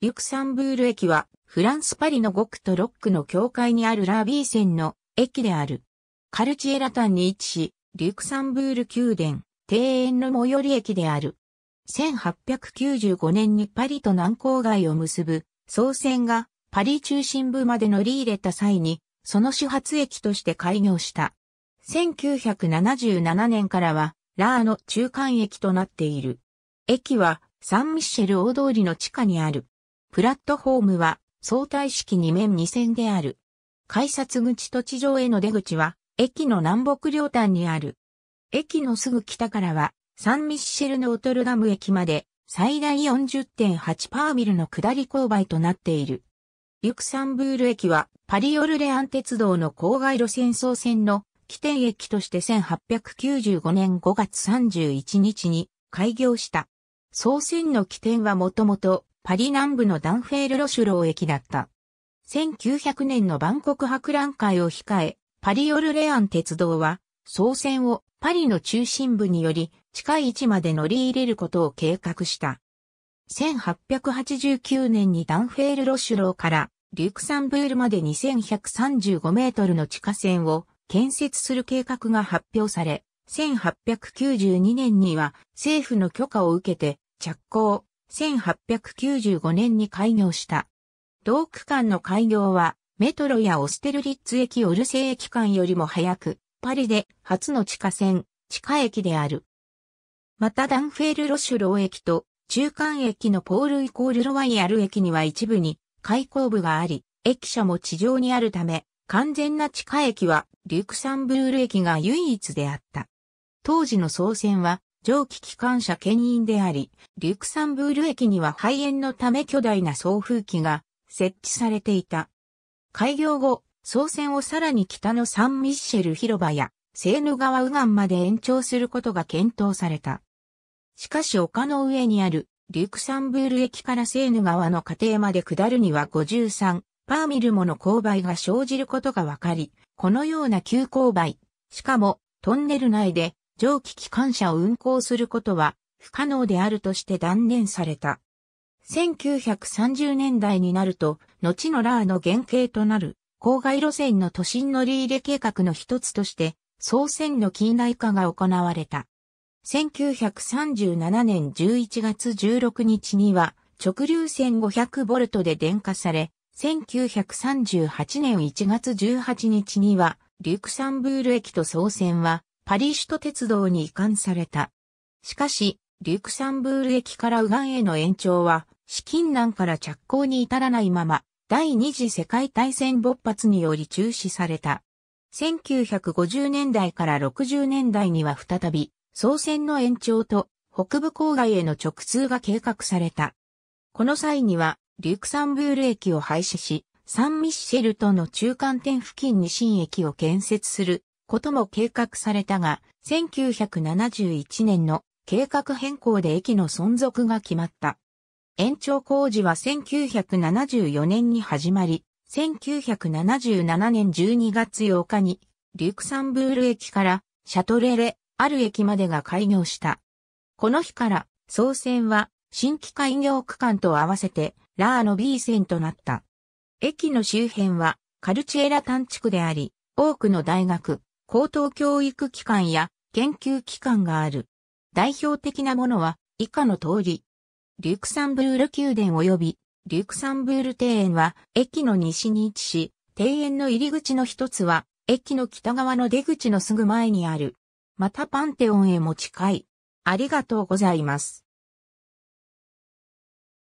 リュクサンブール駅は、フランスパリの5区と6区の境界にあるラービー線の駅である。カルチエラタンに位置し、リュクサンブール宮殿、庭園の最寄り駅である。1895年にパリと南郊外を結ぶ、総線がパリ中心部まで乗り入れた際に、その始発駅として開業した。1977年からは、ラーの中間駅となっている。駅は、サンミッシェル大通りの地下にある。プラットフォームは相対式2面2線である。改札口と地上への出口は駅の南北両端にある。駅のすぐ北からはサンミッシェルノートルダム駅まで最大40.8パーミルの下り勾配となっている。リュクサンブール駅はパリオルレアン鉄道の郊外路線総線の起点駅として1895年5月31日に開業した。総線の起点はもともとパリ南部のダンフェール・ロシュロー駅だった。1900年の万国博覧会を控え、パリ・オルレアン鉄道は、総線をパリの中心部により近い位置まで乗り入れることを計画した。1889年にダンフェール・ロシュローからリュクサンブールまで2135メートルの地下線を建設する計画が発表され、1892年には政府の許可を受けて着工、1895年に開業した。同区間の開業は、メトロやオステルリッツ駅オルセ駅間よりも早く、パリで初の地下線、地下駅である。またダンフェール・ロシュロー駅と中間駅のポールイコールロワイヤル駅には一部に開口部があり、駅舎も地上にあるため、完全な地下駅はリュクサンブール駅が唯一であった。当時の総線は蒸気機関車牽引であり、リュクサンブール駅には肺炎のため巨大な送風機が設置されていた。開業後、総線をさらに北のサンミッシェル広場やセーヌ川右岸まで延長することが検討された。しかし丘の上にあるリュクサンブール駅からセーヌ川の家庭まで下るには53パーミルもの勾配が生じることがわかり、このような急勾配、しかもトンネル内で蒸気機関車を運行することは不可能であるとして断念された。1930年代になると、後のラーの原型となる、郊外路線の都心乗り入れ計画の一つとして、総線の近代化が行われた。1937年11月16日には、直流線500ボルトで電化され、1938年1月18日には、リュクサンブール駅と総線はパリ首都鉄道に移管された。しかし、リュクサンブール駅から右岸への延長は、資金難から着工に至らないまま、第二次世界大戦勃発により中止された。1950年代から60年代には再び、総線の延長と北部郊外への直通が計画された。この際には、リュクサンブール駅を廃止し、サンミッシェルとの中間点付近に新駅を建設することも計画されたが、1971年の計画変更で駅の存続が決まった。延長工事は1974年に始まり、1977年12月8日に、リュクサンブール駅からシャトレレ、ある駅までが開業した。この日から、総線は新規開業区間と合わせて、ラーの B 線となった。駅の周辺は、カルチエラ単地区であり、多くの大学、高等教育機関や研究機関がある。代表的なものは以下の通り。リュクサンブール宮殿及びリュクサンブール庭園は駅の西に位置し、庭園の入り口の一つは駅の北側の出口のすぐ前にある。またパンテオンへも近い。ありがとうございます。